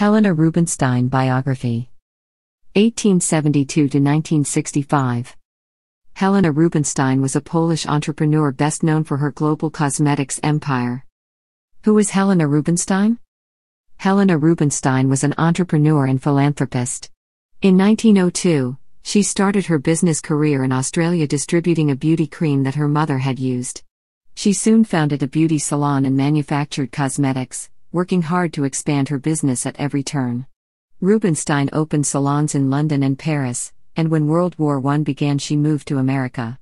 Helena Rubinstein Biography 1872 to 1965 Helena Rubinstein was a Polish entrepreneur best known for her global cosmetics empire. Who is Helena Rubinstein? Helena Rubinstein was an entrepreneur and philanthropist. In 1902, she started her business career in Australia distributing a beauty cream that her mother had used. She soon founded a beauty salon and manufactured cosmetics, working hard to expand her business at every turn. Rubinstein opened salons in London and Paris, and when World War I began, she moved to America.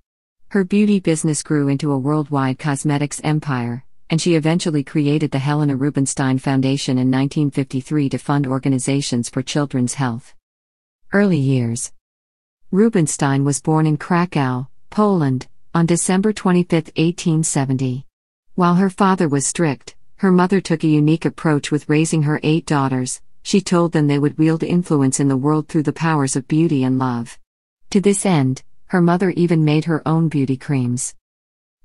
Her beauty business grew into a worldwide cosmetics empire, and she eventually created the Helena Rubinstein Foundation in 1953 to fund organizations for children's health. Early years Rubinstein was born in Krakow, Poland, on December 25, 1870. While her father was strict, her mother took a unique approach with raising her eight daughters, she told them they would wield influence in the world through the powers of beauty and love. To this end, her mother even made her own beauty creams.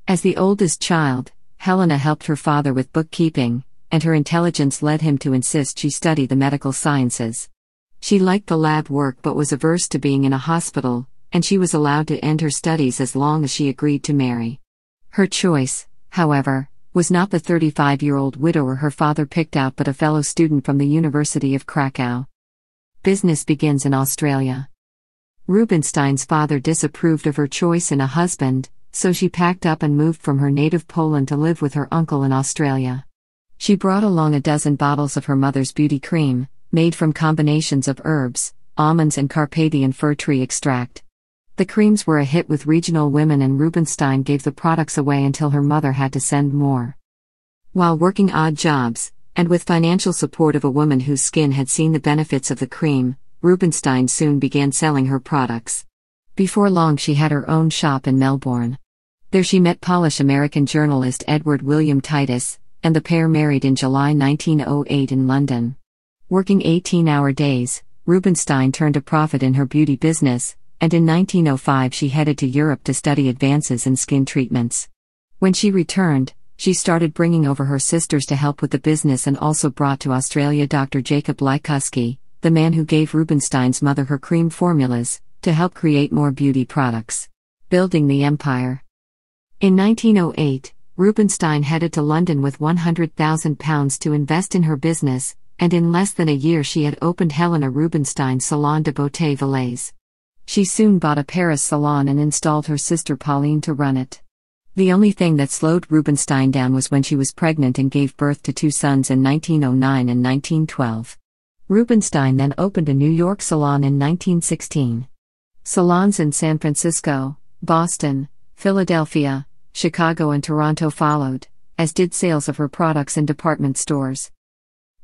As the oldest child, Helena helped her father with bookkeeping, and her intelligence led him to insist she study the medical sciences. She liked the lab work but was averse to being in a hospital, and she was allowed to end her studies as long as she agreed to marry. Her choice, however, was not the 35 year old widower her father picked out but a fellow student from the University of Krakow. Business begins in Australia. Rubinstein's father disapproved of her choice in a husband, so she packed up and moved from her native Poland to live with her uncle in Australia. She brought along a dozen bottles of her mother's beauty cream, made from combinations of herbs, almonds, and Carpathian fir tree extract. The creams were a hit with regional women, and Rubinstein gave the products away until her mother had to send more. While working odd jobs, and with financial support of a woman whose skin had seen the benefits of the cream, Rubinstein soon began selling her products. Before long, she had her own shop in Melbourne. There she met Polish American journalist Edward William Titus, and the pair married in July 1908 in London. Working 18 hour days, Rubinstein turned a profit in her beauty business, and in 1905 she headed to Europe to study advances in skin treatments. When she returned, she started bringing over her sisters to help with the business and also brought to Australia Dr. Jacob Lykuski, the man who gave Rubinstein's mother her cream formulas, to help create more beauty products. Building the empire. In 1908, Rubinstein headed to London with £100,000 to invest in her business, and in less than a year she had opened Helena Rubinstein Salon de Beauté Valais. She soon bought a Paris salon and installed her sister Pauline to run it. The only thing that slowed Rubinstein down was when she was pregnant and gave birth to two sons in 1909 and 1912. Rubinstein then opened a New York salon in 1916. Salons in San Francisco, Boston, Philadelphia, Chicago, and Toronto followed, as did sales of her products in department stores.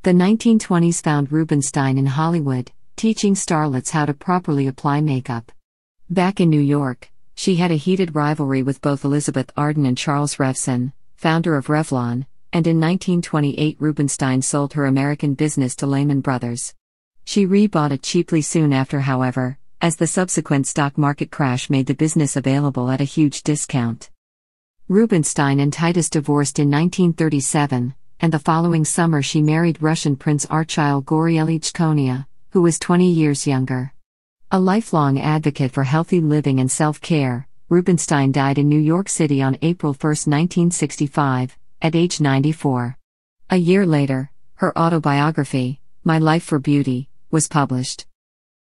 The 1920s found Rubinstein in Hollywood, teaching starlets how to properly apply makeup. Back in New York, she had a heated rivalry with both Elizabeth Arden and Charles Revson, founder of Revlon, and in 1928 Rubinstein sold her American business to Lehman Brothers. She rebought it cheaply soon after, however, as the subsequent stock market crash made the business available at a huge discount. Rubinstein and Titus divorced in 1937, and the following summer she married Russian Prince Archil Goryelich Konia, who was 20 years younger. A lifelong advocate for healthy living and self care, Rubinstein died in New York City on April 1, 1965, at age 94. A year later, her autobiography, My Life for Beauty, was published.